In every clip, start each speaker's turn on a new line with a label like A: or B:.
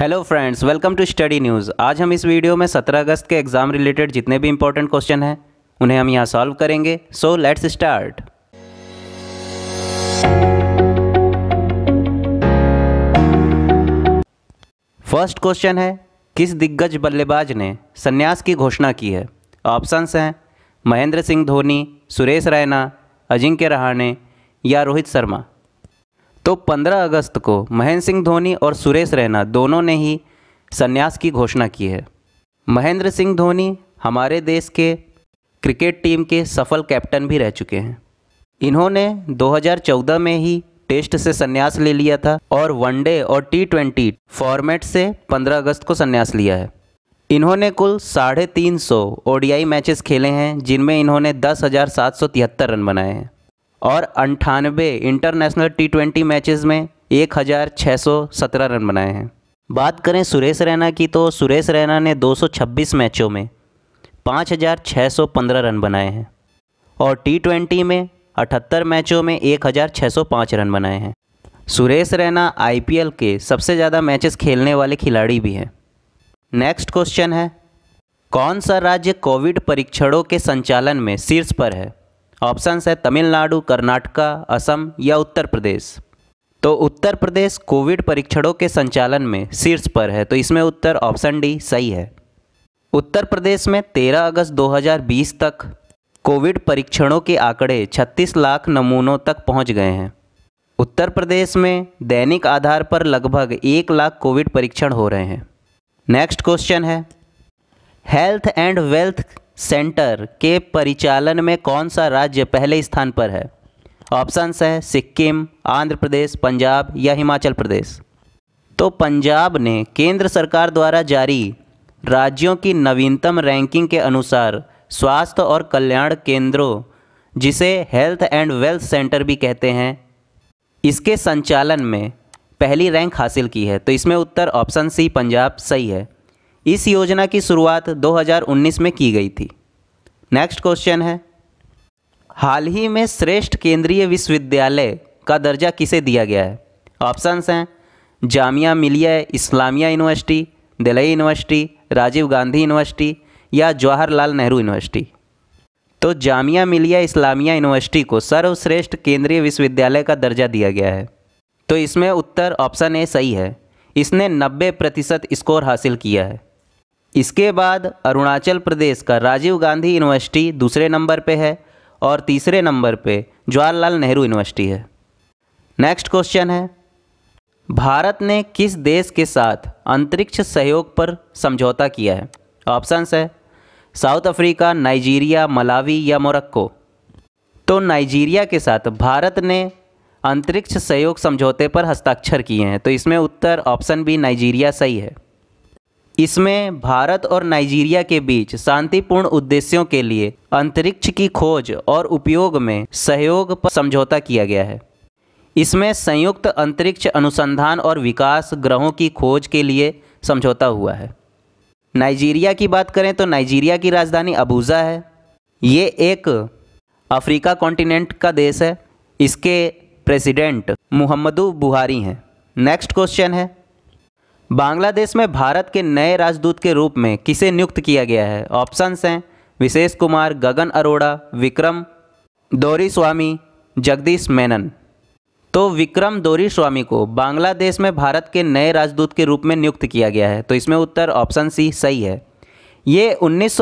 A: hello friends welcome to study news आज हम इस वीडियो में 17 अगस्त के एग्ज़ाम रिलेटेड जितने भी इंपॉर्टेंट क्वेश्चन हैं उन्हें हम यहाँ सॉल्व करेंगे so let's start first question है किस दिग्गज बल्लेबाज ने संन्यास की घोषणा की है ऑप्शंस हैं महेंद्र सिंह धोनी सुरेश रैना अजिंक्य रहाणे या रोहित शर्मा तो 15 अगस्त को महेंद्र सिंह धोनी और सुरेश रैना दोनों ने ही संन्यास की घोषणा की है महेंद्र सिंह धोनी हमारे देश के क्रिकेट टीम के सफल कैप्टन भी रह चुके हैं इन्होंने 2014 में ही टेस्ट से संन्यास ले लिया था और वनडे और टी ट्वेंटी फॉर्मेट से 15 अगस्त को संन्यास लिया है इन्होंने कुल साढ़े तीन सौ ओडियाई मैचेस खेले हैं जिनमें इन्होंने दस हज़ार सात सौ तिहत्तर रन बनाए हैं और अंठानवे इंटरनेशनल टी ट्वेंटी मैचेज में एक हज़ार छः सौ सत्रह रन बनाए हैं बात करें सुरेश रैना की तो सुरेश रैना ने दो सौ छब्बीस मैचों में पाँच हज़ार छः सौ पंद्रह रन बनाए हैं और टी ट्वेंटी में अठहत्तर मैचों में एक हज़ार छः सौ पाँच रन बनाए हैं सुरेश रैना आई के सबसे ज़्यादा मैचेस खेलने वाले खिलाड़ी भी हैं नेक्स्ट क्वेश्चन है कौन सा राज्य कोविड परीक्षणों के संचालन में शीर्ष पर है ऑप्शन है तमिलनाडु कर्नाटका असम या उत्तर प्रदेश तो उत्तर प्रदेश कोविड परीक्षणों के संचालन में शीर्ष पर है तो इसमें उत्तर ऑप्शन डी सही है उत्तर प्रदेश में 13 अगस्त 2020 तक कोविड परीक्षणों के आंकड़े 36 लाख नमूनों तक पहुंच गए हैं उत्तर प्रदेश में दैनिक आधार पर लगभग एक लाख कोविड परीक्षण हो रहे हैं नेक्स्ट क्वेश्चन है हेल्थ एंड वेल्थ सेंटर के परिचालन में कौन सा राज्य पहले स्थान पर है ऑप्शंस है सिक्किम आंध्र प्रदेश पंजाब या हिमाचल प्रदेश तो पंजाब ने केंद्र सरकार द्वारा जारी राज्यों की नवीनतम रैंकिंग के अनुसार स्वास्थ्य और कल्याण केंद्रों जिसे हेल्थ एंड वेल्थ सेंटर भी कहते हैं इसके संचालन में पहली रैंक हासिल की है तो इसमें उत्तर ऑप्शन सी पंजाब सही है इस योजना की शुरुआत 2019 में की गई थी नेक्स्ट क्वेश्चन है हाल ही में श्रेष्ठ केंद्रीय विश्वविद्यालय का दर्जा किसे दिया गया है ऑप्शंस हैं Jamia Millia Islamia university Delhi university Rajiv Gandhi university या जवाहरलाल नेहरू यूनिवर्सिटी तो जामिया मिलिया इस्लामिया यूनिवर्सिटी को सर्वश्रेष्ठ केंद्रीय विश्वविद्यालय का दर्जा दिया गया है तो इसमें उत्तर ऑप्शन ए सही है इसने 90 प्रतिशत स्कोर हासिल किया है इसके बाद अरुणाचल प्रदेश का राजीव गांधी यूनिवर्सिटी दूसरे नंबर पे है और तीसरे नंबर पे जवाहरलाल नेहरू यूनिवर्सिटी है नेक्स्ट क्वेश्चन है भारत ने किस देश के साथ अंतरिक्ष सहयोग पर समझौता किया है ऑप्शंस है साउथ अफ्रीका नाइजीरिया मलावी या मोरक्को तो नाइजीरिया के साथ भारत ने अंतरिक्ष सहयोग समझौते पर हस्ताक्षर किए हैं तो इसमें उत्तर ऑप्शन बी नाइजीरिया सही है इसमें भारत और नाइजीरिया के बीच शांतिपूर्ण उद्देश्यों के लिए अंतरिक्ष की खोज और उपयोग में सहयोग पर समझौता किया गया है इसमें संयुक्त अंतरिक्ष अनुसंधान और विकास ग्रहों की खोज के लिए समझौता हुआ है नाइजीरिया की बात करें तो नाइजीरिया की राजधानी अबूजा है ये एक अफ्रीका कॉन्टिनेंट का देश है इसके प्रेसिडेंट मुहम्मदू बुहारी हैं नेक्स्ट क्वेश्चन है बांग्लादेश में भारत के नए राजदूत के रूप में किसे नियुक्त किया गया है ऑप्शंस हैं विशेष कुमार गगन अरोड़ा विक्रम दोरी स्वामी जगदीश मेनन तो विक्रम दोरी स्वामी को बांग्लादेश में भारत के नए राजदूत के रूप में नियुक्त किया गया है तो इसमें उत्तर ऑप्शन सी सही है ये उन्नीस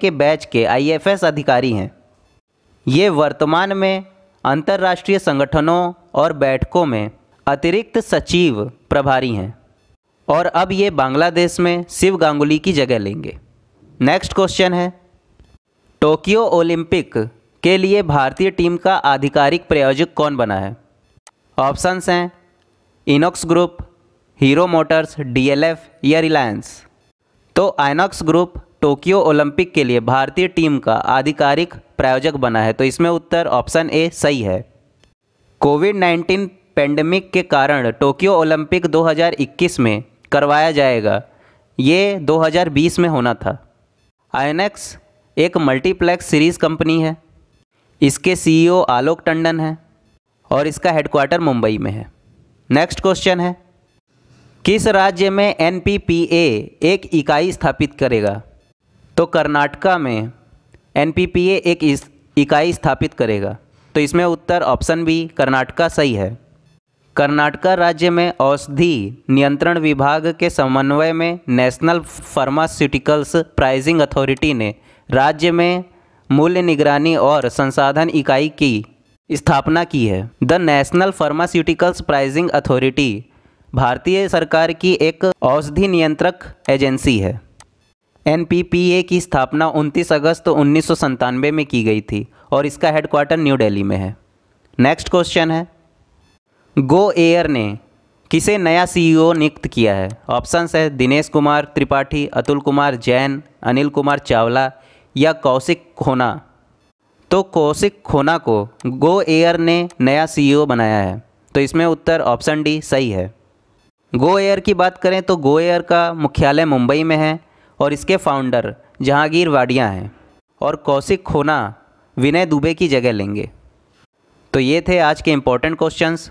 A: के बैच के आईएफएस अधिकारी हैं ये वर्तमान में अंतर्राष्ट्रीय संगठनों और बैठकों में अतिरिक्त सचिव प्रभारी हैं और अब ये बांग्लादेश में शिव गांगुली की जगह लेंगे नेक्स्ट क्वेश्चन है टोक्यो ओलंपिक के लिए भारतीय टीम का आधिकारिक प्रायोजक कौन बना है ऑप्शंस हैं Inox group Hero Motors DLF या रिलायंस तो आइनॉक्स ग्रुप टोक्यो ओलंपिक के लिए भारतीय टीम का आधिकारिक प्रायोजक बना है तो इसमें उत्तर ऑप्शन ए सही है कोविड 19 पेंडेमिक के कारण टोक्यो ओलंपिक 2021 में करवाया जाएगा ये 2020 में होना था आयनेक्स एक मल्टीप्लेक्स सीरीज़ कंपनी है इसके सीईओ e आलोक टंडन हैं और इसका हेडक्वार्टर मुंबई में है नेक्स्ट क्वेश्चन है किस राज्य में एन एक इकाई स्थापित करेगा तो कर्नाटका में एन एक इकाई स्थापित करेगा तो इसमें उत्तर ऑप्शन बी कर्नाटका सही है कर्नाटका राज्य में औषधि नियंत्रण विभाग के समन्वय में नेशनल फार्मास्यूटिकल्स प्राइजिंग अथॉरिटी ने राज्य में मूल्य निगरानी और संसाधन इकाई की स्थापना की है the national pharmaceuticals pricing authority भारतीय सरकार की एक औषधि नियंत्रक एजेंसी है एन की स्थापना 29 अगस्त उन्नीस में की गई थी और इसका हेडक्वार्टर न्यू दिल्ली में है नेक्स्ट क्वेश्चन है गो एयर ने किसे नया सीईओ e नियुक्त किया है ऑप्शंस है दिनेश कुमार त्रिपाठी अतुल कुमार जैन अनिल कुमार चावला या कौशिक खोना तो कौशिक खोना को गो एयर ने नया सीईओ e बनाया है तो इसमें उत्तर ऑप्शन डी सही है गो एयर की बात करें तो गो एयर का मुख्यालय मुंबई में है और इसके फाउंडर जहांगीर वाडिया हैं और कौशिक खोना विनय दुबे की जगह लेंगे तो ये थे आज के इम्पोर्टेंट क्वेश्चंस